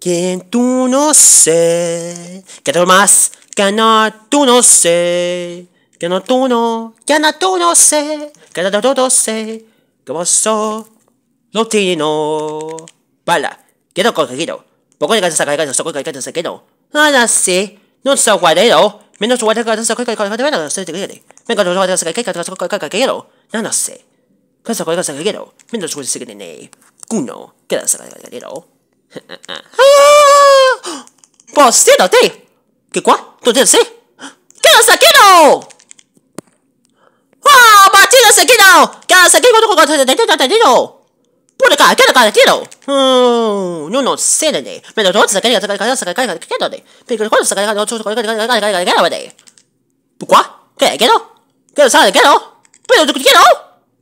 Que tú no sé, que tú más, que no tú no sé, que no tú no, que no tú no sé, que no tú no sé, que vos sos no Bala, quiero corregirlo. Poco de que no que no. Ahora sí, no soy no sé, quiero. No, no sé. 傘こい傘かけろ。目の掃除してくれね。くんの。けださかけろ。Posterote! ¿Qué cuá? ¿Tú te sé? ¡Quédate aquí no! ¡Ah! ¡Batidas aquí no! ¡Quédate aquí cuando cuando te te te te no! ¡Por acá! ¡Quédate acá! ¡Quiero! ¡No, no sé! ¡Ne! ¡Me lo toco! ¡Sacaré! ¡Sacaré! ¡Sacaré! ¡Sacaré! ¡Quédate! ¡Pero cuando sacaré! ¡Sacaré! ¡Sacaré! ¡Sacaré! ¡Sacaré! ¡Sacaré! ¡Quédate! ¿Cuá? ¿Qué? ¿Quiero? ¿Qué? ¿Sabe? ¿Quiero? ¿Pero tú quiero?